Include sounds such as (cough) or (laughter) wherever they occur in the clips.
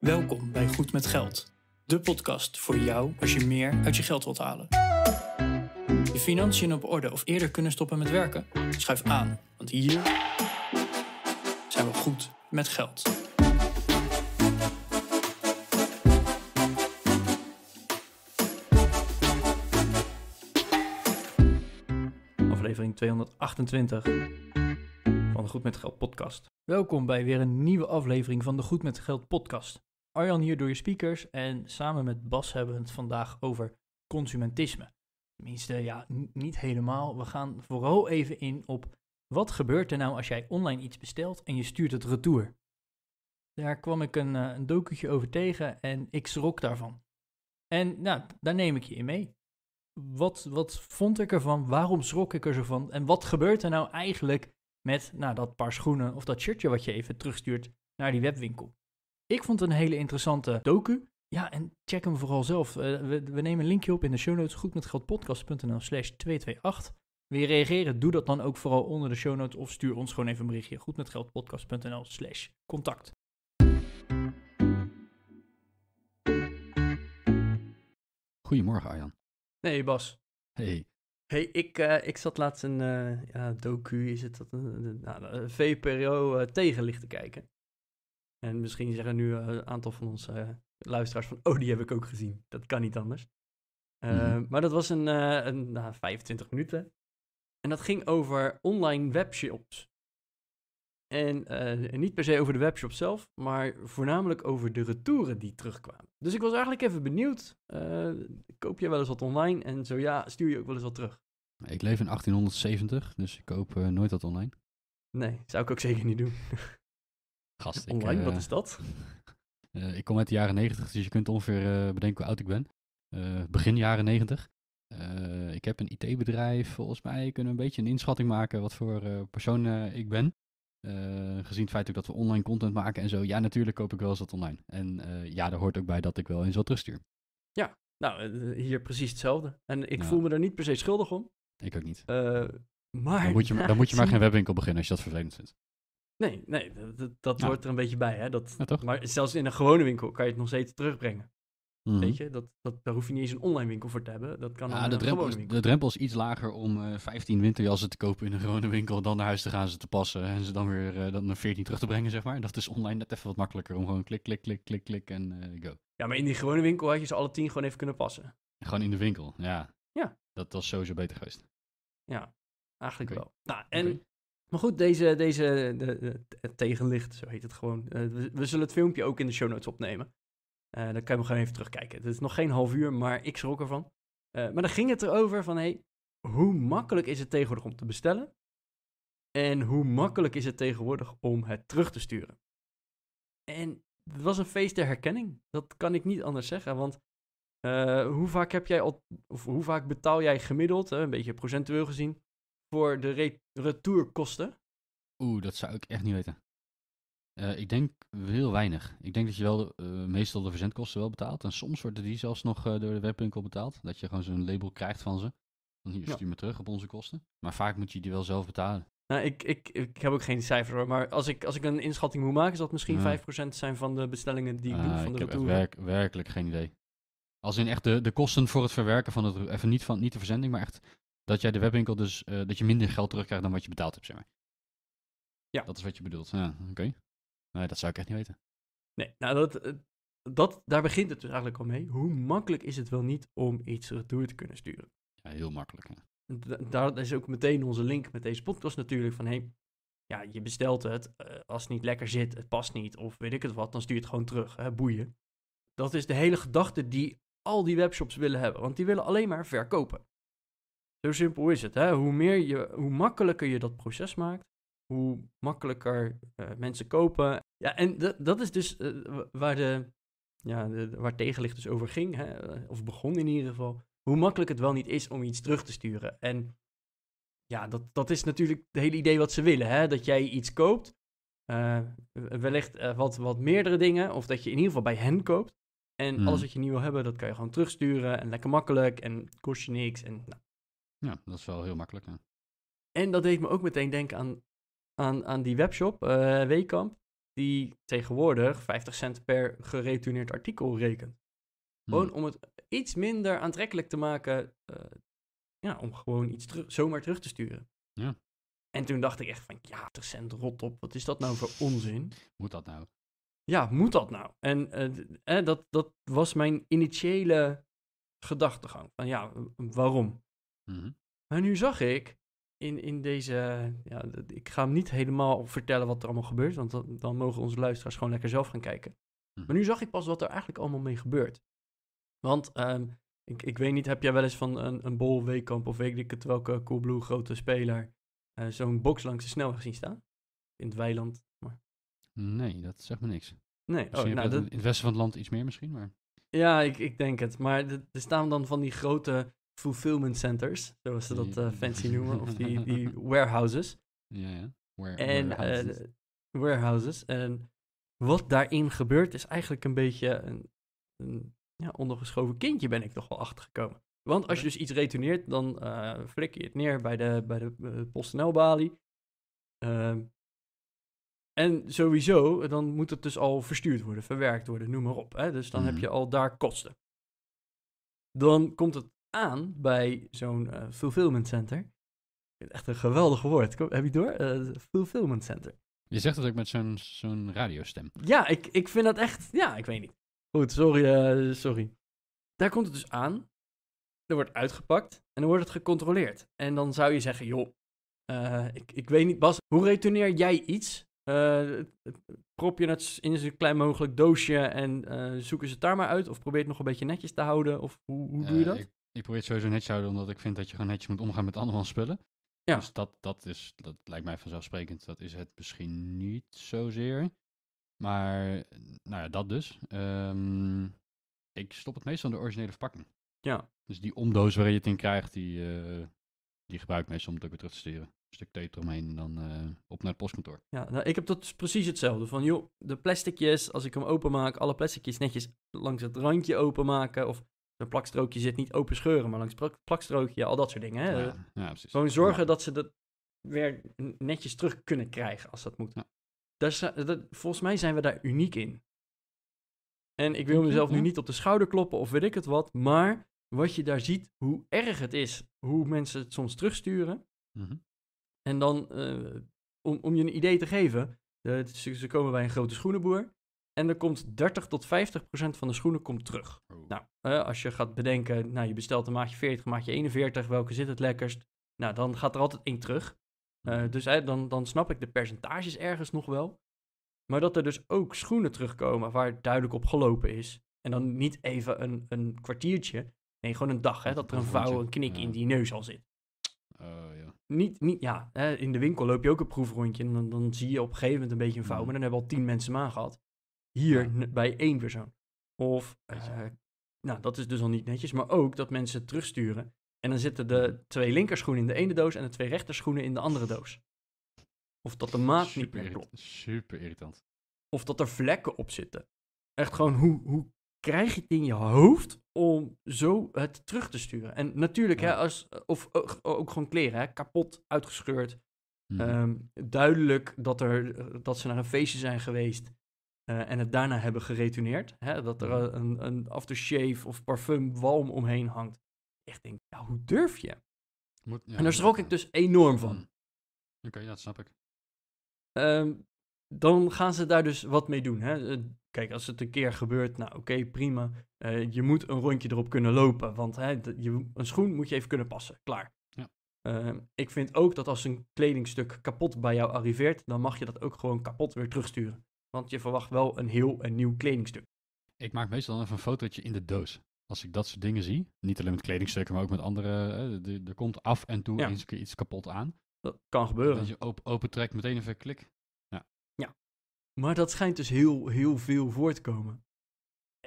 Welkom bij Goed met Geld, de podcast voor jou als je meer uit je geld wilt halen. Je financiën op orde of eerder kunnen stoppen met werken? Schuif aan, want hier zijn we goed met geld. Aflevering 228. Goed met Geld podcast. Welkom bij weer een nieuwe aflevering van de Goed met Geld podcast. Arjan hier door je speakers en samen met Bas hebben we het vandaag over consumentisme. Tenminste, ja, niet helemaal. We gaan vooral even in op wat gebeurt er nou als jij online iets bestelt en je stuurt het retour. Daar kwam ik een, eh, een over tegen en ik schrok daarvan. En nou, daar neem ik je in mee. Wat, wat vond ik ervan? Waarom schrok ik er zo van? En wat gebeurt er nou eigenlijk met nou, dat paar schoenen of dat shirtje wat je even terugstuurt naar die webwinkel. Ik vond het een hele interessante docu. Ja, en check hem vooral zelf. Eh, we, nemen een linkje op in de show notes goedmetgeldpodcast.nl slash 228. Wil je reageren? Doe dat dan ook vooral onder de show notes of stuur ons gewoon even een berichtje. goedmetgeldpodcast.nl slash contact. Goedemorgen Arjan. Hey Bas. Hey, Hey, ik, eh, ik zat laatst een uh, ja, docu, is het dat? Een, nou, VPRO eh, tegenlicht te kijken. En misschien zeggen nu een aantal van onze luisteraars van, oh, die heb ik ook gezien. Dat kan niet anders. Mhm. Maar dat was een, een 25 nou, minuten. En dat ging over online webshops. En eh, niet per se over de webshop zelf, maar voornamelijk over de retouren die terugkwamen. Dus ik was eigenlijk even benieuwd, eh, koop jij wel eens wat online en zo ja, stuur je ook wel eens wat terug? Ik leef in 1870, dus ik koop eh, nooit wat online. Nee, zou ik ook zeker niet doen. (laughs) Gast, online, ik, wat is dat? (laughs) ik kom uit de jaren 90, dus je kunt ongeveer bedenken hoe oud ik ben. begin jaren 90. ik heb een IT-bedrijf, volgens mij kunnen we een beetje een inschatting maken wat voor persoon ik ben. Eh, gezien het feit ook dat we online content maken en zo. Ja, natuurlijk koop ik wel eens wat online. En eh, ja, daar hoort ook bij dat ik wel eens wat terugstuur. Ja, nou, eh, hier precies hetzelfde. En ik voel me er niet per se schuldig om. Ik ook niet. maar... Dan moet, je, dan (laughs) moet je maar geen webwinkel beginnen als je dat vervelend vindt. Nee, nee dat, dat nou. hoort er een beetje bij. Hè? Dat, Maar zelfs in een gewone winkel kan je het nog steeds terugbrengen. Mhm. Weet je, dat, dat, daar hoef je niet eens een online winkel voor te hebben. Dat kan ja, een, de, drempel is, de drempel is iets lager om 15 eh, winterjassen te kopen in een gewone winkel dan naar huis te gaan ze te passen en ze dan weer uh, een 14 terug te brengen, zeg maar. Dat is online net even wat makkelijker om gewoon klik, klik, klik, klik, klik en eh, go. Ja, maar in die gewone winkel had je ze alle 10 gewoon even kunnen passen. Gewoon in de winkel, ja. Ja. Dat was sowieso beter geweest. Ja, eigenlijk wel. Nou, en... Maar goed, deze, deze de, tegenlicht, zo heet het gewoon. we, we zullen het filmpje ook in de show notes opnemen. Eh, dan kan je hem gewoon even terugkijken. Het is nog geen half uur, maar ik schrok ervan. Eh, maar dan ging het erover van, hey, hoe makkelijk is het tegenwoordig om te bestellen? En hoe makkelijk is het tegenwoordig om het terug te sturen? En het was een feest der herkenning. Dat kan ik niet anders zeggen. Want eh, hoe vaak heb jij of hoe vaak betaal jij gemiddeld, een beetje procentueel gezien, voor de retourkosten? Oeh, dat zou ik echt niet weten. Eh, ik denk heel weinig. Ik denk dat je wel eh, meestal de verzendkosten wel betaalt. En soms worden die zelfs nog eh, door de webwinkel betaald. Dat je gewoon zo'n label krijgt van ze. Dan hier ja. stuur me terug op onze kosten. Maar vaak moet je die wel zelf betalen. Nou, ik, ik, ik heb ook geen cijfer hoor. Maar als ik, als ik een inschatting moet maken, is dat misschien 5% zijn van de bestellingen die ik ah, doe. Van de ik heb werk, werkelijk geen idee. Als in echt de, kosten voor het verwerken van het. Even niet, van, niet de verzending, maar echt dat jij de webwinkel dus. dat je minder geld terugkrijgt dan wat je betaald hebt, zeg maar. Ja. Dat is wat je bedoelt. Ja, oké. Nee, dat zou ik echt niet weten. Nee, nou dat, eh, dat, daar begint het dus eigenlijk al mee. Hoe makkelijk is het wel niet om iets retour te kunnen sturen? Ja, heel makkelijk. daar is ook meteen onze link met deze podcast natuurlijk van, hey, ja, je bestelt het, eh, als het niet lekker zit, het past niet, of weet ik het wat, dan stuur je het gewoon terug, hè, boeien. Dat is de hele gedachte die al die webshops willen hebben, want die willen alleen maar verkopen. Zo simpel is het, hè? Hoe, meer je, hoe makkelijker je dat proces maakt, hoe makkelijker eh, mensen kopen ja, en dat, dat is dus eh, waar, de, ja, waar tegenlicht dus over ging, hè, eh, of begon in ieder geval, hoe makkelijk het wel niet is om iets terug te sturen. En ja, dat, dat is natuurlijk het hele idee wat ze willen, hè, dat jij iets koopt, eh, wellicht wat, wat meerdere dingen, of dat je in ieder geval bij hen koopt. En hmm. alles wat je niet wil hebben, dat kan je gewoon terugsturen en lekker makkelijk en kost je niks. En, nou. Ja, dat is wel heel makkelijk. Hè? En dat deed me ook meteen denken aan, aan, aan die webshop, uh, Wekamp die tegenwoordig 50 cent per geretourneerd artikel rekent. Hmm. Gewoon om het iets minder aantrekkelijk te maken, eh, ja, om gewoon iets zomaar terug te sturen. Ja. En toen dacht ik echt van, ja, 50 cent, rot op, wat is dat nou voor onzin? Moet dat nou? Ja, moet dat nou? En eh, eh, dat, dat was mijn initiële gedachtegang. Van ja, waarom? Hmm. Maar nu zag ik in, in deze. Ja, ik ga hem niet helemaal vertellen wat er allemaal gebeurt, want dan mogen onze luisteraars gewoon lekker zelf gaan kijken. Hm. Maar nu zag ik pas wat er eigenlijk allemaal mee gebeurt. Want ehm, ik, ik weet niet, heb jij wel eens van een, een bol weekamp of weet ik het welke Coolblue grote speler eh, zo'n box langs de snelweg zien staan? In het weiland. Nee, dat zegt me niks. Nee, oh, nou, dat... in het westen van het land iets meer misschien, maar... Ja, ik, ik denk het. Maar er staan dan van die grote fulfillment centers, zoals ze dat eh, fancy mm. noemen, of die, die (laughs) warehouses. Ja, ja. en, eh, warehouses. warehouses. En wat daarin gebeurt is eigenlijk een beetje een, een ja, ondergeschoven kindje ben ik toch wel achtergekomen. Want als je dus iets retourneert, dan uh, je het neer bij de, bij de PostNL-balie. Ehm, en sowieso, dan moet het dus al verstuurd worden, verwerkt worden, noem maar op. Hè? Dus dan heb mm. je al daar kosten dan komt het aan bij zo'n eh, fulfillment center. Echt een geweldig woord. heb je door? Eh, fulfillment center. Je zegt dat ook met zo'n zo'n radiostem. Ja, ik, ik vind dat echt... Ja, ik weet niet. Goed, sorry, eh, sorry. Daar komt het dus aan. Er wordt uitgepakt en dan wordt het gecontroleerd. En dan zou je zeggen, joh, ik, ik weet niet, Bas, hoe retourneer jij iets? prop je het in zo'n klein mogelijk doosje en uh, zoeken ze het daar maar uit? Of probeer het nog een beetje netjes te houden? Of hoe, hoe doe je dat? ik probeer het sowieso netjes houden, omdat ik vind dat je gewoon netjes moet omgaan met andermans spullen. Ja. Dus dat, dat, is, dat lijkt mij vanzelfsprekend. Dat is het misschien niet zozeer. Maar, nou ja, dat dus. Ehm, ik stop het meestal in de originele verpakking. Ja. Dus die omdoos waar je het in krijgt, die, eh, die gebruik ik meestal om het ook weer terug te sturen. Een stuk tape eromheen en dan eh, op naar het postkantoor. Ja, nou, ik heb dat dus precies hetzelfde. Van joh, de plasticjes, als ik hem openmaak, alle plasticjes netjes langs het randje openmaken. Of een plakstrookje zit niet open scheuren, maar langs plakstrookje, al dat soort dingen. Hè? Ja, precies. Gewoon zorgen dat ze dat weer netjes terug kunnen krijgen als dat moet. Daar dat, volgens mij zijn we daar uniek in. En ik wil mezelf nu niet op de schouder kloppen of weet ik het wat, maar wat je daar ziet, hoe erg het is, hoe mensen het soms terugsturen. Mhm. En dan, eh, om, om je een idee te geven, eh, ze, ze komen bij een grote schoenenboer en er komt 30 tot 50 procent van de schoenen komt terug. Oh. Nou, eh, als je gaat bedenken, nou, je bestelt een maatje 40, maatje 41, welke zit het lekkerst? Nou, dan gaat er altijd één terug. Eh, hmm. dus eh, dan, dan snap ik de percentages ergens nog wel. Maar dat er dus ook schoenen terugkomen waar het duidelijk op gelopen is. En dan niet even een, een kwartiertje. Nee, gewoon een dag, hè, dat er een vouw, een knik in die neus al zit. Oh, ja. Niet, niet, ja, in de winkel loop je ook een proefrondje en dan, dan zie je op een gegeven moment een beetje een vouw. Hmm. Maar dan hebben we al tien mensen hem gehad hier bij één persoon. Of, eh, nou, dat is dus al niet netjes, maar ook dat mensen het terugsturen. En dan zitten de twee linkerschoenen in de ene doos en de twee rechterschoenen in de andere doos. Of dat de maat niet meer klopt. Super irritant. Of dat er vlekken op zitten. Echt gewoon, hoe, hoe krijg je het in je hoofd om zo het terug te sturen? En natuurlijk, hè, als, of eh, ook gewoon kleren, hè, kapot, uitgescheurd. Mhm. Ehm, duidelijk dat, er, eh, dat ze naar een feestje zijn geweest. Eh, en het daarna hebben geretuneerd. Hè, dat er een, een aftershave of parfum walm omheen hangt. Echt denk, ja, hoe durf je? en daar schrok ik dus enorm van. Mm. Oké, ja, dat snap ik. Ehm, dan gaan ze daar dus wat mee doen. Hè? Eh, kijk, als het een keer gebeurt, nou oké, prima. Eh, je moet een rondje erop kunnen lopen, want hè, je, een schoen moet je even kunnen passen. Klaar. Ja. Ehm, ik vind ook dat als een kledingstuk kapot bij jou arriveert, dan mag je dat ook gewoon kapot weer terugsturen want je verwacht wel een heel een nieuw kledingstuk. Ik maak meestal even een fotootje in de doos. Als ik dat soort dingen zie, niet alleen met kledingstukken, maar ook met andere, eh, er komt af en toe ja. eens iets kapot aan. Dat kan gebeuren. Dat je open, open trekt, meteen even klik. Ja. ja. Maar dat schijnt dus heel, heel veel voor te komen.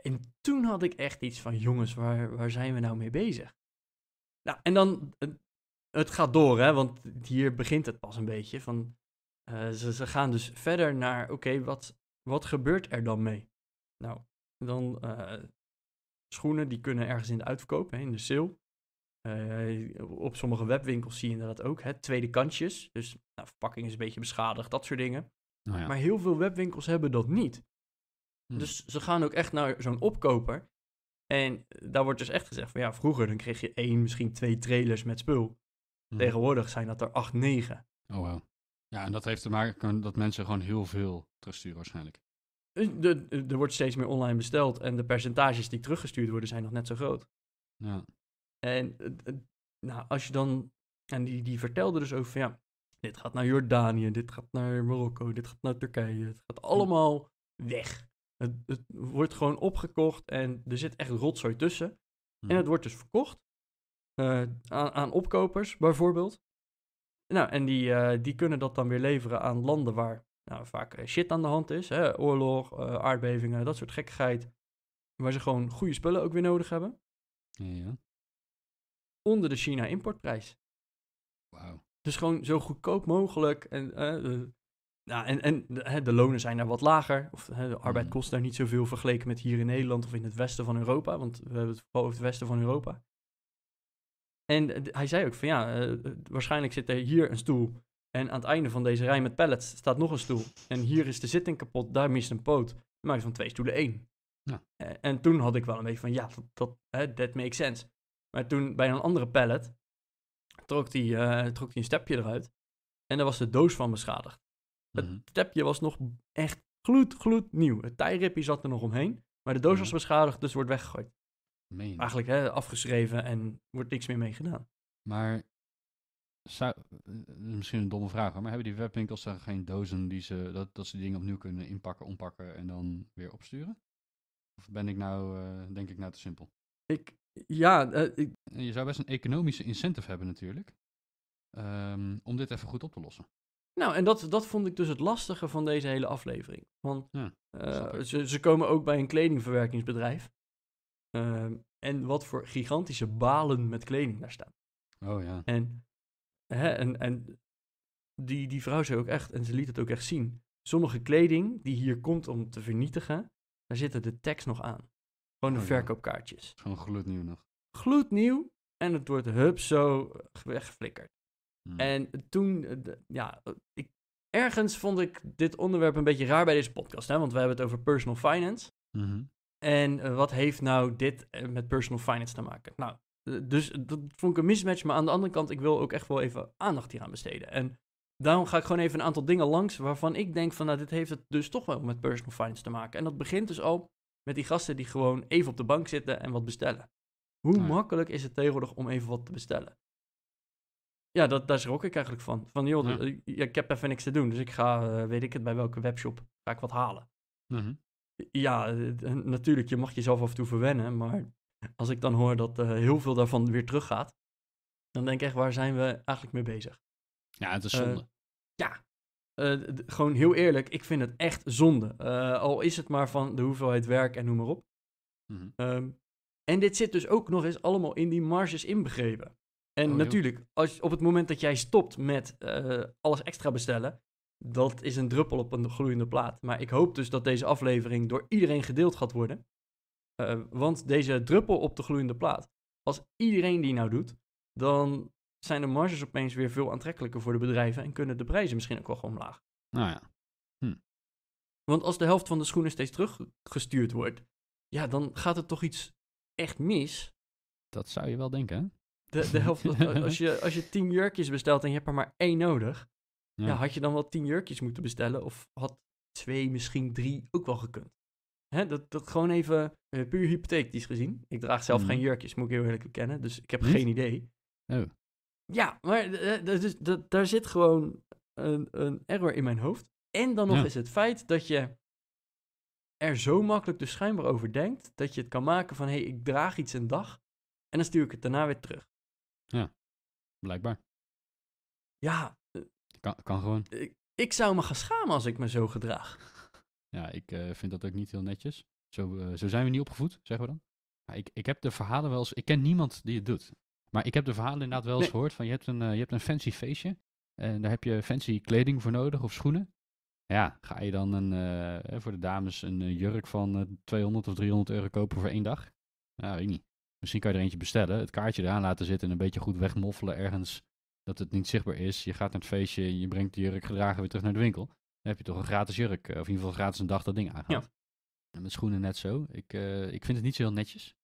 En toen had ik echt iets van, jongens, waar, waar zijn we nou mee bezig? Nou, en dan, het gaat door, hè, want hier begint het pas een beetje. Van, eh, ze, ze, gaan dus verder naar, oké, wat, wat gebeurt er dan mee? Nou, dan uh, schoenen die kunnen ergens in de uitverkoop, hè, in de sale. Eh, op sommige webwinkels zie je inderdaad ook hè, tweede kantjes. Dus nou, verpakking is een beetje beschadigd, dat soort dingen. Nou ja. Maar heel veel webwinkels hebben dat niet. Hm. Dus ze gaan ook echt naar zo'n opkoper. En eh, daar wordt dus echt gezegd van ja, vroeger dan kreeg je één, misschien twee trailers met spul. Hm. Tegenwoordig zijn dat er acht, negen. Oh wow. Ja, en dat heeft te maken dat mensen gewoon heel veel terugsturen waarschijnlijk. Eh, de, eh, er wordt steeds meer online besteld en de percentages die teruggestuurd worden zijn nog net zo groot. Ja. En eh, nou, als je dan. En die, die vertelde dus over van ja, dit gaat naar Jordanië, dit gaat naar Marokko, dit gaat naar Turkije. Het gaat hm. allemaal weg. Het, het wordt gewoon opgekocht en er zit echt rotzooi tussen. En hm. het wordt dus verkocht aan, aan opkopers bijvoorbeeld. Nou, en die, eh, die kunnen dat dan weer leveren aan landen waar nou, vaak eh, shit aan de hand is. Hè? Oorlog, eh, aardbevingen, dat soort gekkigheid. Waar ze gewoon goede spullen ook weer nodig hebben. Ja. Onder de China-importprijs. Wauw. Dus gewoon zo goedkoop mogelijk. En, uh, nou, en, en de, de, lonen zijn daar wat lager. Of de arbeid mhm. kost daar niet zoveel vergeleken met hier in Nederland of in het westen van Europa. Want we hebben het vooral over het westen van Europa. En hij zei ook van ja, eh, waarschijnlijk zit er hier een stoel. En aan het einde van deze rij met pallets staat nog een stoel. En hier is de zitting kapot, daar mist een poot. Dan maak je van twee stoelen één. Ja. Eh, en toen had ik wel een beetje van ja, dat, dat that makes sense. Maar toen bij een andere pallet trok hij eh, trok een stepje eruit. En daar was de doos van beschadigd. Het mhm. stepje was nog echt gloed, gloed nieuw. Het tijrippie zat er nog omheen. Maar de doos mhm. was beschadigd, dus wordt weggegooid. Meen. Eigenlijk hè, afgeschreven en wordt niks meer mee gedaan. Maar, zou, eh, misschien een domme vraag, maar hebben die webwinkels dan geen dozen die ze, dat, dat ze die dingen opnieuw kunnen inpakken, onpakken en dan weer opsturen? Of ben ik nou, eh, denk ik nou te simpel? Ik, ja. Eh, ik... Je zou best een economische incentive hebben natuurlijk, ehm, om dit even goed op te lossen. Nou, en dat, dat vond ik dus het lastige van deze hele aflevering. Want ze, ze komen ook bij een kledingverwerkingsbedrijf. Ehm, en wat voor gigantische balen met kleding daar staan. Oh ja. En, hè, en, en die, die vrouw zei ook echt, en ze liet het ook echt zien. Sommige kleding die hier komt om te vernietigen, daar zitten de tags nog aan. Gewoon de oh, verkoopkaartjes. Gewoon gloednieuw nog. Gloednieuw. En het wordt hup zo weggeflikkerd. Hmm. En toen, eh, ja, ik, ergens vond ik dit onderwerp een beetje raar bij deze podcast. Hè? Want we hebben het over personal finance. Mm en eh, wat heeft nou dit eh, met personal finance te maken? Nou, eh, dus dat vond ik een mismatch. Maar aan de andere kant, ik wil ook echt wel even aandacht hier aan besteden. En daarom ga ik gewoon even een aantal dingen langs waarvan ik denk van, nou, dit heeft het dus toch wel met personal finance te maken. En dat begint dus al met die gasten die gewoon even op de bank zitten en wat bestellen. Hoe makkelijk is het tegenwoordig om even wat te bestellen? Ja, dat, daar schrok ik eigenlijk van. Van joh, ja. ik heb even niks te doen, dus ik ga, weet ik het, bij welke webshop ga ik wat halen. Mm ja, eh, natuurlijk, je mag jezelf af en toe verwennen, maar als ik dan hoor dat eh, heel veel daarvan weer teruggaat, dan denk ik echt, waar zijn we eigenlijk mee bezig? Ja, het is eh, zonde. ja, gewoon heel eerlijk, ik vind het echt zonde. al is het maar van de hoeveelheid werk en noem maar op. Mhm. Ehm, en dit zit dus ook nog eens allemaal in die marges inbegrepen. En oh, natuurlijk, als, op het moment dat jij stopt met alles extra bestellen, dat is een druppel op een gloeiende plaat. Maar ik hoop dus dat deze aflevering door iedereen gedeeld gaat worden. Eh, want deze druppel op de gloeiende plaat, als iedereen die nou doet, dan zijn de marges opeens weer veel aantrekkelijker voor de bedrijven en kunnen de prijzen misschien ook wel gewoon omlaag. Nou ja. Hm. Want als de helft van de schoenen steeds teruggestuurd wordt, ja, dan gaat het toch iets echt mis. Dat zou je wel denken, hè? De, de helft, (laughs) als je, als je tien jurkjes bestelt en je hebt er maar één nodig, ja. had je dan wel tien jurkjes moeten bestellen? Of had twee, misschien drie ook wel gekund? Hè, dat, dat gewoon even eh, puur hypothetisch gezien. Ik draag zelf geen mhm. jurkjes, moet ik heel eerlijk bekennen. Dus ik heb geen idee. Oh. Ja, maar eh, eh, daar zit gewoon een, een, error in mijn hoofd. En dan nog is het feit dat je er zo makkelijk dus schijnbaar over denkt, dat je het kan maken van, hé, hey, ik draag iets een dag, en dan stuur ik het daarna weer terug. Ja, blijkbaar. Ja, kan, kan gewoon. Ik, ik, zou me gaan schamen als ik me zo gedraag. (laughs) Ja, ik eh, vind dat ook niet heel netjes. Zo, eh, zo zijn we niet opgevoed, zeggen we dan. ik, ik heb de verhalen wel eens... Ik ken niemand die het doet. Maar ik heb de verhalen inderdaad wel eens nee. gehoord van... Je hebt, een, eh, je hebt een fancy feestje. En daar heb je fancy kleding voor nodig of schoenen. Ja, ga je dan een, voor de dames een jurk van 200 of 300 euro kopen voor één dag? Nou, weet ik niet. Misschien kan je er eentje bestellen, het kaartje eraan laten zitten en een beetje goed wegmoffelen ergens dat het niet zichtbaar is. Je gaat naar het feestje, je brengt de jurk gedragen weer terug naar de winkel. Dan heb je toch een gratis jurk, eh, of in ieder geval gratis een dag dat ding aangaat. Ja. En met schoenen net zo. Ik, eh, ik vind het niet zo heel netjes.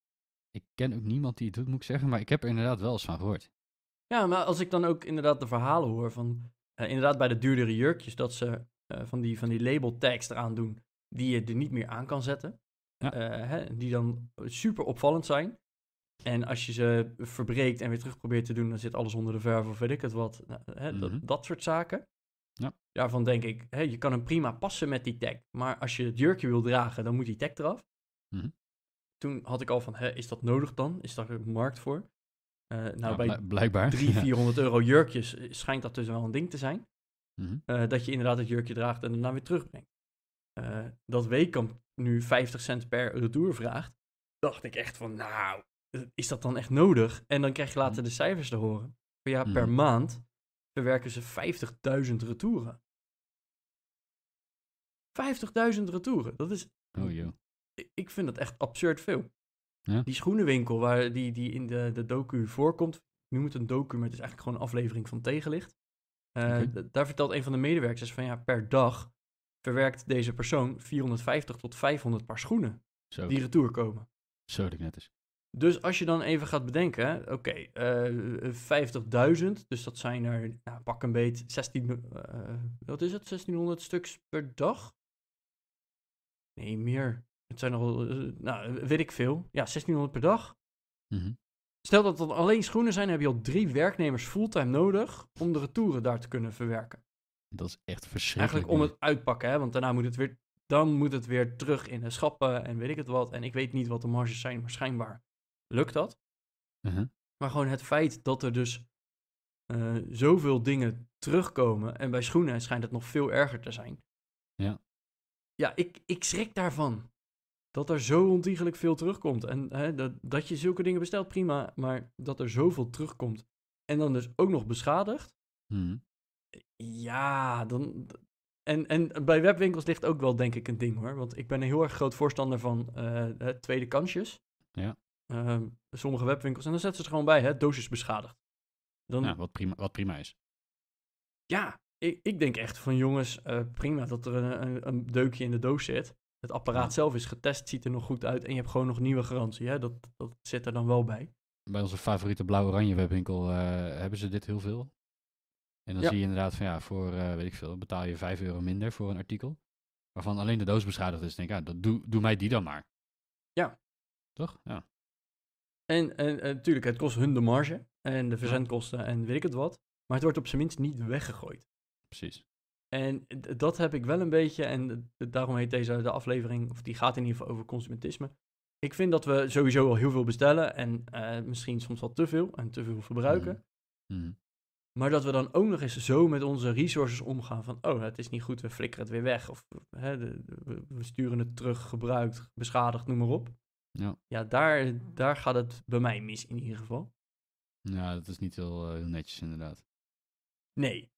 Ik ken ook niemand die het doet, moet ik zeggen, maar ik heb er inderdaad wel eens van gehoord. Ja, maar als ik dan ook inderdaad de verhalen hoor van, eh, inderdaad bij de duurdere jurkjes, dat ze van, die, van die label tags eraan doen, die je er niet meer aan kan zetten. Hè, die dan super opvallend zijn. En als je ze verbreekt en weer terug probeert te doen, dan zit alles onder de verf of weet ik het wat. Nou, hè, mhm. dat, soort zaken. Ja. Daarvan denk ik, hè, je kan hem prima passen met die tag. Maar als je het jurkje wil dragen, dan moet die tag eraf. Mhm. Toen had ik al van, hè, is dat nodig dan? Is daar een markt voor? Uh, nou, bij blijkbaar. 300, 400 (laughs) euro jurkjes eh, schijnt dat dus wel een ding te zijn. Mhm. Eh, dat je inderdaad het jurkje draagt en dan weer terugbrengt. dat Wekamp nu 50 cent per retour vraagt, dacht ik echt van, nou, is dat dan echt nodig? En dan krijg je later mm. de cijfers te horen. Ja, per mm. maand verwerken ze 50.000 retouren. 50.000 retouren. Dat is. Oh, joh. Ik vind dat echt absurd veel. Ja? Die schoenenwinkel waar die, die in de, de docu voorkomt. Nu moet een docu, maar het is eigenlijk gewoon een aflevering van Tegenlicht. Eh, daar vertelt een van de medewerkers van ja, per dag verwerkt deze persoon 450 tot 500 paar schoenen Zo. die retour komen. Zo, dat net is. Dus als je dan even gaat bedenken, oké, 50.000, eh, eh, dus dat zijn er, nou, pak een beet, 16, eh, wat is het, 1600 stuks per dag? Nee, meer. Het zijn nogal, nou, weet ik veel. Ja, 1600 per dag. Mhm. Stel dat dat alleen schoenen zijn, heb je al drie werknemers fulltime nodig om de retouren daar te kunnen verwerken. Dat is echt verschrikkelijk. Eigenlijk om het uitpakken, hè, want daarna moet het weer, dan moet het weer terug in de schappen en weet ik het wat. En ik weet niet wat de marges zijn, maar schijnbaar lukt dat. Mhm. Maar gewoon het feit dat er dus eh, zoveel dingen terugkomen. En bij schoenen schijnt het nog veel erger te zijn. Ja. Ja, ik, ik schrik daarvan. Dat er zo ontiegelijk veel terugkomt. En hè, dat, dat je zulke dingen bestelt, prima. Maar dat er zoveel terugkomt. En dan dus ook nog beschadigd. Mhm. Ja, dan. En, en bij webwinkels ligt ook wel, denk ik, een ding hoor. Want ik ben een heel erg groot voorstander van uh, tweede kansjes. Ja. Ehm, sommige webwinkels. En dan zetten ze het gewoon bij, hè, doosjes beschadigd. Dan... Ja, wat prima, wat prima is. Ja, ik, ik denk echt van jongens, eh, prima dat er een, een, een, deukje in de doos zit. Het apparaat zelf is getest, ziet er nog goed uit en je hebt gewoon nog nieuwe garantie. Hè? Dat, dat zit er dan wel bij. Bij onze favoriete blauw-oranje webwinkel eh, hebben ze dit heel veel. En dan zie je inderdaad van ja, voor eh, weet ik veel, betaal je 5 euro minder voor een artikel. Waarvan alleen de doos beschadigd is. Denk ja, dat doe, doe mij die dan maar. Ja. Toch? Ja. En, en, natuurlijk, het kost hun de marge en de verzendkosten en weet ik het wat. Maar het wordt op zijn minst niet weggegooid. Precies. En dat heb ik wel een beetje, en daarom heet deze de aflevering, of die gaat in ieder geval over consumentisme. Ik vind dat we sowieso al heel veel bestellen en eh, misschien soms wel te veel en te veel verbruiken. Mhm. Mhm. Maar dat we dan ook nog eens zo met onze resources omgaan van, oh, het is niet goed, we flikkeren het weer weg. Of hè, we sturen het terug, gebruikt, beschadigd, noem maar op. Ja, ja daar, daar gaat het bij mij mis in ieder geval. Ja, dat is niet heel, eh, heel netjes inderdaad. Nee.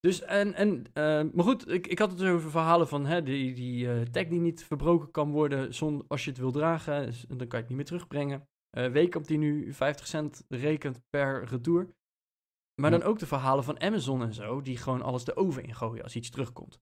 Dus en, en eh, maar goed, ik, ik had het dus over verhalen van hè, die, die uh, eh, tag die niet verbroken kan worden zonder, als je het wil dragen, dan kan je het niet meer terugbrengen. week op die nu 50 cent rekent per retour. Maar dan ook de verhalen van Amazon en zo, die gewoon alles de oven ingooien als iets terugkomt.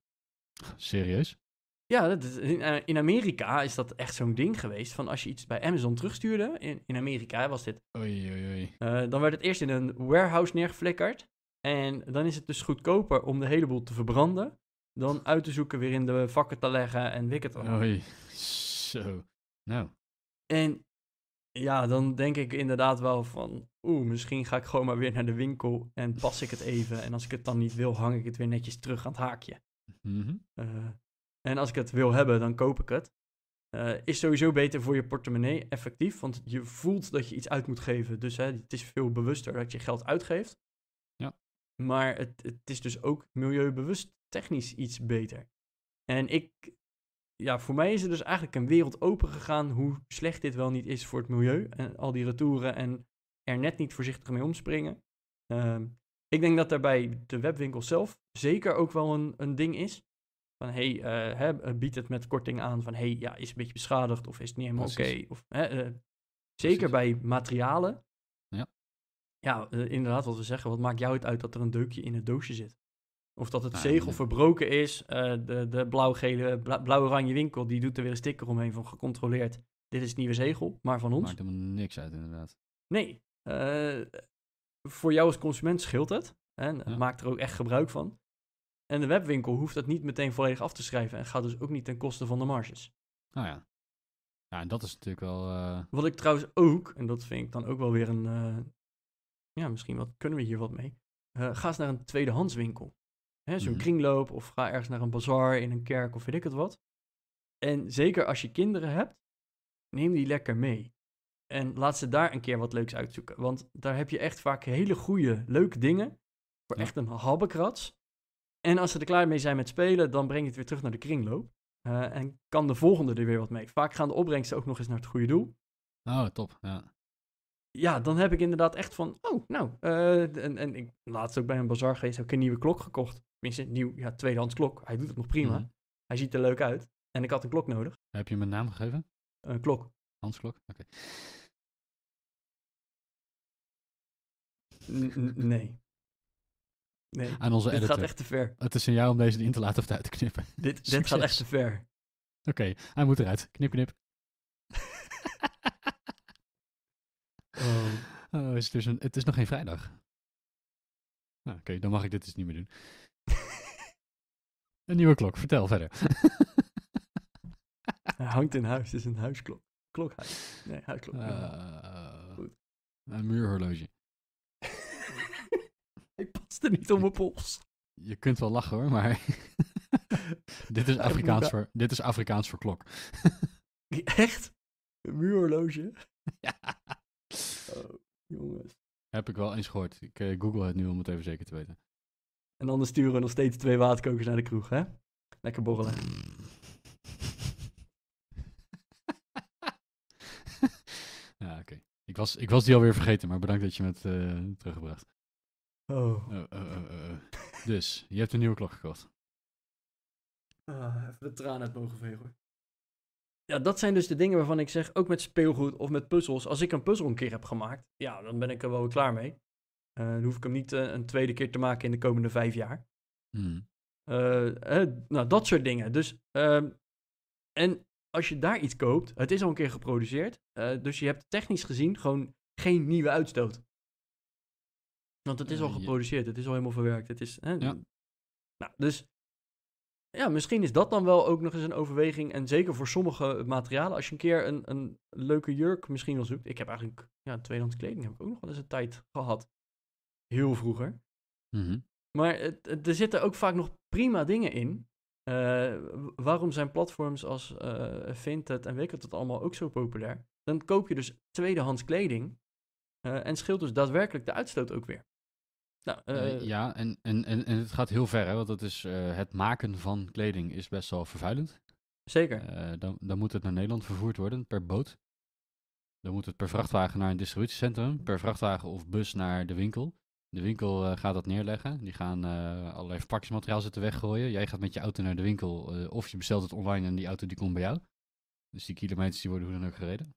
Serieus? Ja, dat eh, in, Amerika is dat echt zo'n ding geweest. Van als je iets bij Amazon terugstuurde, in, Amerika was dit. Oei, oei, oei. Eh, dan werd het eerst in een warehouse neergeflikkerd. En dan is het dus goedkoper om de hele boel te verbranden. Dan uit te zoeken, weer in de vakken te leggen en wikkelen Oei, zo. Nou. En ja, dan denk ik inderdaad wel van, oeh, misschien ga ik gewoon maar weer naar de winkel en pas ik het even. En als ik het dan niet wil, hang ik het weer netjes terug aan het haakje. Mm en als ik het wil hebben, dan koop ik het. Eh, is sowieso beter voor je portemonnee, effectief. Want je voelt dat je iets uit moet geven. Dus hè, het is veel bewuster dat je geld uitgeeft. Ja. Maar het, het is dus ook milieubewust technisch iets beter. En ik, ja, voor mij is er dus eigenlijk een wereld open gegaan hoe slecht dit wel niet is voor het milieu. En al die retouren en er net niet voorzichtig mee omspringen. Ehm, ik denk dat daarbij de webwinkel zelf zeker ook wel een, een ding is. Van hey, eh, hè, eh, biedt het met korting aan van hey, ja, is een beetje beschadigd of is het niet helemaal oké. Eh, zeker bij materialen. Ja, ja inderdaad, wat we zeggen, wat maakt jou het uit dat er een deukje in het doosje zit? Of dat het zegel verbroken is. de de blauw-gele, blauw-oranje winkel, die doet er weer een sticker omheen van gecontroleerd. Dit is het nieuwe zegel, maar van ons. Maakt helemaal niks uit, inderdaad. Nee. voor jou als consument scheelt het. En maakt er ook echt gebruik van. En de webwinkel hoeft dat niet meteen volledig af te schrijven en gaat dus ook niet ten koste van de marges. Nou ja. Ja, en dat is natuurlijk wel. Eh, wat ik trouwens ook, en dat vind ik dan ook wel weer een. Eh, ja, misschien wat, kunnen we hier wat mee. Eh, ga eens naar een tweedehandswinkel. Zo'n mm kringloop of ga ergens naar een bazaar in een kerk of weet ik het wat. En zeker als je kinderen hebt, neem die lekker mee. En laat ze daar een keer wat leuks uitzoeken. Want daar heb je echt vaak hele goede, leuke dingen. Voor echt een habbekrats. En als ze er klaar mee zijn met spelen, dan breng je het weer terug naar de kringloop. Eh, en kan de volgende er weer wat mee. Vaak gaan de opbrengsten ook nog eens naar het goede doel. Oh, top. Ja, ja dan heb ik inderdaad echt van, oh, nou. Eh, en, en ik laatst ook bij een bazar geweest, heb ik een nieuwe klok gekocht. Tenminste, nieuw, ja, tweedehands klok. Hij doet het nog prima. Mhm. Hij ziet er leuk uit. En ik had een klok nodig. Heb je hem een naam gegeven? Een klok. Hans Klok? Oké. Nee. Nee, dit gaat echt te ver. Het is een jaar om deze in te laten of uit te knippen. Dit, dit gaat echt te ver. Oké, hij moet eruit. Knip, knip. (laughs) Oh. oh. is het, dus een, het is nog geen vrijdag. Nou, Oké, dan mag ik dit dus niet meer doen. (laughs) een nieuwe klok, vertel verder. (laughs) hij hangt in huis, het is een huisklok. Klokhuis. Nee, huisklok. Ah. Goed. Een muurhorloge er niet om mijn pols. Je kunt wel lachen hoor, maar (laughs) dit, is Afrikaans voor, dit is Afrikaans voor klok. (laughs) Echt? Een muurhorloge? (laughs) ja. Oh, jongens. Heb ik wel eens gehoord. Ik eh, google het nu om het even zeker te weten. En anders sturen we nog steeds twee waterkokers naar de kroeg, hè? Lekker borrelen. ja, oké. Ik, was, ik was die alweer vergeten, maar bedankt dat je me het uh, eh, teruggebracht. Oh. Eh, eh, eh, dus, je hebt een nieuwe klok gekocht. Ah, even de tranen uit mogen vegen hoor. Ja, dat zijn dus de dingen waarvan ik zeg, ook met speelgoed of met puzzels. Als ik een puzzel een keer heb gemaakt, ja, dan ben ik er wel klaar mee. dan hoef ik hem niet een tweede keer te maken in de komende vijf jaar. Hmm. nou, dat soort dingen. Dus, ehm, en als je daar iets koopt, het is al een keer geproduceerd. dus je hebt technisch gezien gewoon geen nieuwe uitstoot. Want het is al eh, geproduceerd, het is al helemaal verwerkt. Het is, hè, Nou, dus ja, misschien is dat dan wel ook nog eens een overweging. En zeker voor sommige materialen. Als je een keer een, een leuke jurk misschien wel zoekt. Ik heb eigenlijk, ja, tweedehands kleding heb ik ook nog wel eens een tijd gehad. Heel vroeger. Mhm. Maar er zitten ook vaak nog prima dingen in. Eh, waarom zijn platforms als uh, Vinted en weet dat allemaal ook zo populair? Dan koop je dus tweedehands kleding. en scheelt dus daadwerkelijk de uitstoot ook weer. Nou, eh, eh, ja, en, en, en, en het gaat heel ver, hè, want dat is, eh, het maken van kleding is best wel vervuilend. Zeker. dan, dan moet het naar Nederland vervoerd worden per boot. Dan moet het per vrachtwagen naar een distributiecentrum, per vrachtwagen of bus naar de winkel. De winkel gaat dat neerleggen. Die gaan allerlei verpakkingsmateriaal zitten weggooien. Jij gaat met je auto naar de winkel of je bestelt het online en die auto die komt bij jou. Dus die kilometers die worden hoe dan ook gereden.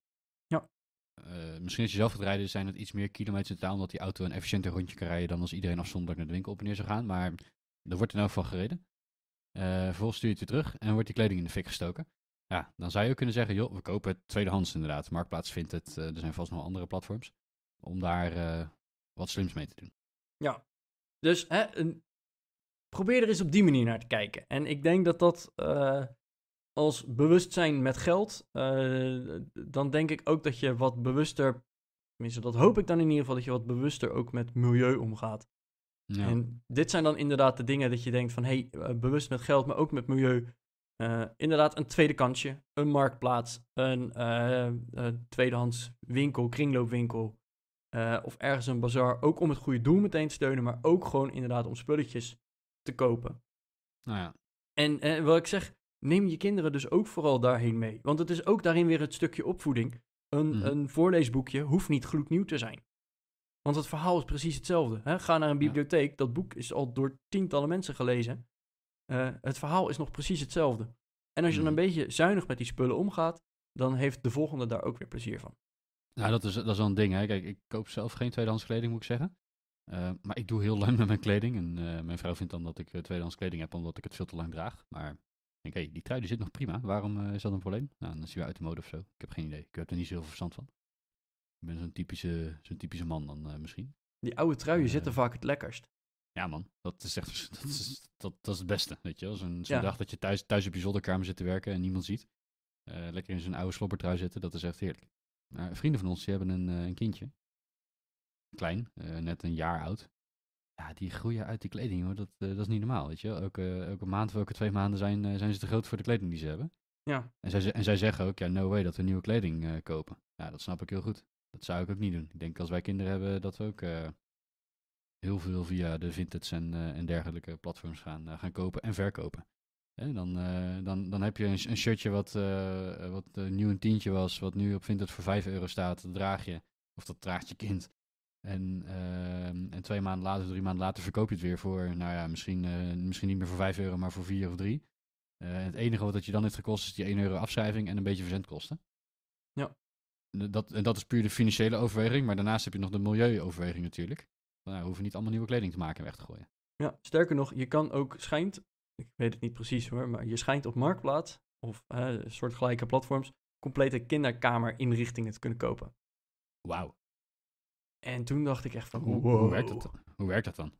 Eh, misschien als je zelf gaat rijden, zijn het iets meer kilometers in totaal. Omdat die auto een efficiënter rondje kan rijden dan als iedereen afzonderlijk naar de winkel op en neer zou gaan. Maar er wordt in elk geval gereden. Eh, vervolgens stuur je het weer terug en wordt die kleding in de fik gestoken. Ja, dan zou je ook kunnen zeggen, joh, we kopen het tweedehands inderdaad. Marktplaats vindt het, eh, er zijn vast nog andere platforms. Om daar wat slims mee te doen. Ja, dus hè, een... probeer er eens op die manier naar te kijken. En ik denk dat dat als bewustzijn met geld, eh, dan denk ik ook dat je wat bewuster, tenminste dat hoop ik dan in ieder geval, dat je wat bewuster ook met milieu omgaat. Ja. En dit zijn dan inderdaad de dingen dat je denkt van, hey, eh, bewust met geld, maar ook met milieu. Eh, inderdaad, een tweede kansje, een marktplaats, een tweedehands winkel, kringloopwinkel. of ergens een bazaar, ook om het goede doel meteen te steunen, maar ook gewoon inderdaad om spulletjes te kopen. Nou ja. En wat ik zeg, neem je kinderen dus ook vooral daarheen mee. Want het is ook daarin weer het stukje opvoeding. Een, mhm. een voorleesboekje hoeft niet gloednieuw te zijn. Want het verhaal is precies hetzelfde. Hè? Ga naar een bibliotheek, dat boek is al door tientallen mensen gelezen. Eh, het verhaal is nog precies hetzelfde. En als je dan een mhm. beetje zuinig met die spullen omgaat, dan heeft de volgende daar ook weer plezier van. Nou, dat is, dat is wel een ding. Hè. Kijk, ik koop zelf geen tweedehands kleding, moet ik zeggen. Eh, maar ik doe heel (laughs) lang met mijn kleding. En eh, mijn vrouw vindt dan dat ik tweedehands kleding heb, omdat ik het veel te lang draag. Maar denk, die trui die zit nog prima. Waarom eh, is dat een probleem? Nou, dan zien we uit de mode of zo. Ik heb geen idee. Ik heb er niet zoveel verstand van. Ik ben zo'n typische, zo'n typische man dan eh, misschien. Die oude truien eh, zitten vaak het lekkerst. Ja man, dat is echt (laughs) dat is, dat, dat is het beste, weet je Zo'n zo dag dat je thuis, thuis op je zolderkamer zit te werken en niemand ziet. lekker in zo'n oude slobbertrui zitten, dat is echt heerlijk. vrienden van ons die hebben een, een kindje klein, net een jaar oud. Ja, die groeien uit die kleding hoor. Dat, eh, dat is niet normaal, weet je Elke, elke maand of elke twee maanden zijn, eh, zijn ze te groot voor de kleding die ze hebben. Ja. En zij, en zij zeggen ook, ja, no way dat we nieuwe kleding eh, kopen. Ja, dat snap ik heel goed. Dat zou ik ook niet doen. Ik denk als wij kinderen hebben dat we ook heel veel via de vintage en, en dergelijke platforms gaan, gaan kopen en verkopen. dan, dan, dan heb je een, een shirtje wat, wat nieuw een tientje was, wat nu op Vinted voor 5 euro staat, draag je. Of dat draagt je kind. En, ehm, en twee maanden later, drie maanden later verkoop je het weer voor, nou ja, misschien, eh, misschien niet meer voor vijf euro, maar voor vier of drie. Eh, het enige wat dat je dan heeft gekost is die 1 euro afschrijving en een beetje verzendkosten. Ja. En dat, en dat is puur de financiële overweging, maar daarnaast heb je nog de milieuoverweging natuurlijk. Nou, we hoeven niet allemaal nieuwe kleding te maken en weg te gooien. Ja, sterker nog, je kan ook, schijnt, ik weet het niet precies hoor, maar je schijnt op Marktplaats of eh, soortgelijke platforms complete kinderkamerinrichtingen te kunnen kopen. Wauw. En toen dacht ik echt van, hoe, werkt, dat, hoe werkt dat dan?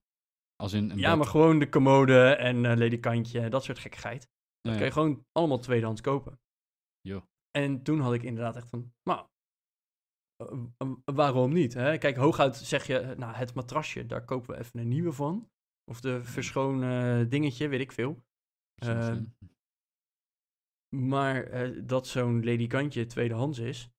Als in een ja, maar gewoon de commode en uh, ledikantje, dat soort gekkigheid. Dat kan je gewoon allemaal tweedehands kopen. Jo. En toen had ik inderdaad echt van, nou, waarom niet? Hè? Kijk, hooguit zeg je, nou, het matrasje, daar kopen we even een nieuwe van. Of de verschone dingetje, weet ik veel. Ehm, maar dat zo'n ledikantje tweedehands is,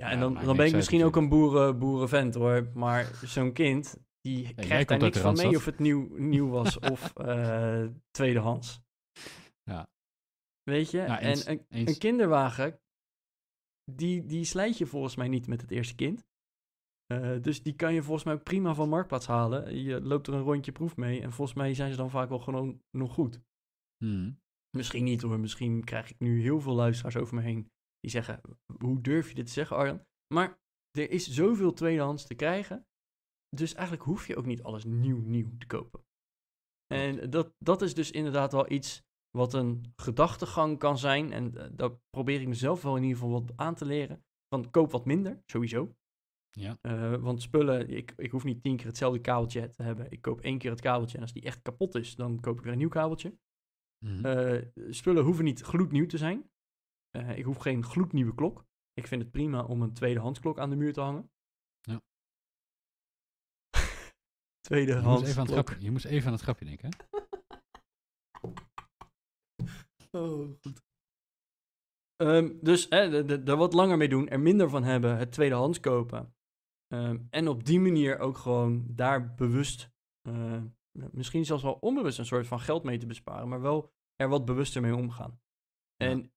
ja, en dan, dan ben ik misschien ook een boeren, boerenvent hoor. Maar zo'n kind, die ja, krijgt daar niks van mee of het nieuw, nieuw (laughs) was of eh, tweedehands. Ja. Weet je? Nou, en een, een, kinderwagen, die, die slijt je volgens mij niet met het eerste kind. Eh, dus die kan je volgens mij ook prima van Marktplaats halen. Je loopt er een rondje proef mee en volgens mij zijn ze dan vaak wel gewoon nog goed. Hmm. Misschien niet hoor, misschien krijg ik nu heel veel luisteraars over me heen die zeggen, hoe durf je dit te zeggen Arjan? Maar er is zoveel tweedehands te krijgen, dus eigenlijk hoef je ook niet alles nieuw nieuw te kopen. En dat, dat is dus inderdaad wel iets wat een gedachtegang kan zijn. En eh, daar probeer ik mezelf wel in ieder geval wat aan te leren. Van koop wat minder, sowieso. Ja. Eh, want spullen, ik, ik hoef niet tien keer hetzelfde kabeltje te hebben. Ik koop één keer het kabeltje en als die echt kapot is, dan koop ik weer een nieuw kabeltje. Mhm. Eh, spullen hoeven niet gloednieuw te zijn. Eh, ik hoef geen gloednieuwe klok. Ik vind het prima om een tweedehands klok aan de muur te hangen. Ja. (laughs) tweedehands je moest, klok. Grapje, je moest even aan het grapje denken. Hè? (laughs) oh, goed. Ehm, dus daar wat langer mee doen, er minder van hebben, het tweedehands kopen. Ehm, en op die manier ook gewoon daar bewust, eh, misschien zelfs wel onbewust, een soort van geld mee te besparen, maar wel er wat bewuster mee omgaan. En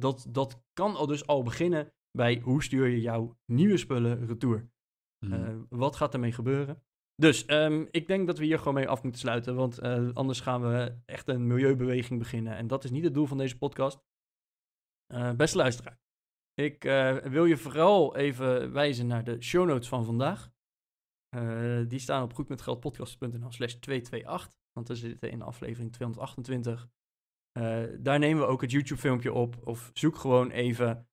dat, dat kan al dus al beginnen bij hoe stuur je jouw nieuwe spullen retour. Mhm. Eh, wat gaat ermee gebeuren? Dus ehm, ik denk dat we hier gewoon mee af moeten sluiten, want eh, anders gaan we echt een milieubeweging beginnen. En dat is niet het doel van deze podcast. Uh, beste luisteraar, ik wil je vooral even wijzen naar de show notes van vandaag. die staan op goedmetgeldpodcast.nl slash 228, want we zitten in aflevering 228 eh, daar nemen we ook het YouTube-filmpje op. Of zoek gewoon even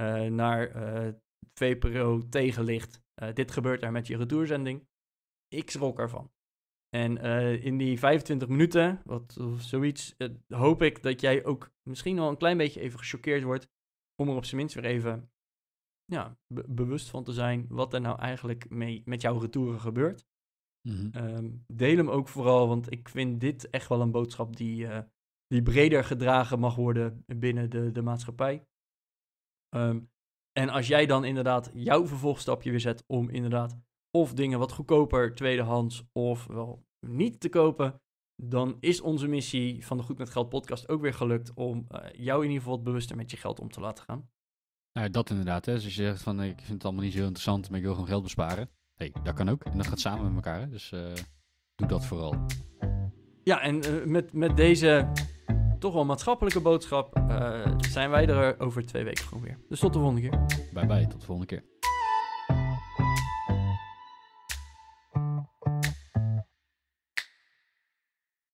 eh, naar eh, VPRO tegenlicht. dit gebeurt er met je retourzending. Ik schrok ervan. En in die 25 minuten, wat, of zoiets, hoop ik dat jij ook misschien wel een klein beetje even gechoqueerd wordt. Om er op zijn minst weer even ja, bewust van te zijn wat er nou eigenlijk mee, met jouw retouren gebeurt. Mhm. Ehm, deel hem ook vooral, want ik vind dit echt wel een boodschap die die breder gedragen mag worden binnen de, de maatschappij. Ehm, en als jij dan inderdaad jouw vervolgstapje weer zet om inderdaad of dingen wat goedkoper tweedehands of wel niet te kopen, dan is onze missie van de Goed met Geld podcast ook weer gelukt om eh, jou in ieder geval wat bewuster met je geld om te laten gaan. Nou, dat inderdaad. Hè. Dus als je zegt van ik vind het allemaal niet zo interessant, maar ik wil gewoon geld besparen. hey, dat kan ook. En dat gaat samen met elkaar. Dus eh, doe dat vooral. Ja, en eh, met, met deze toch wel maatschappelijke boodschap, eh, zijn wij er over twee weken gewoon weer. Dus tot de volgende keer. Bye bye, tot de volgende keer.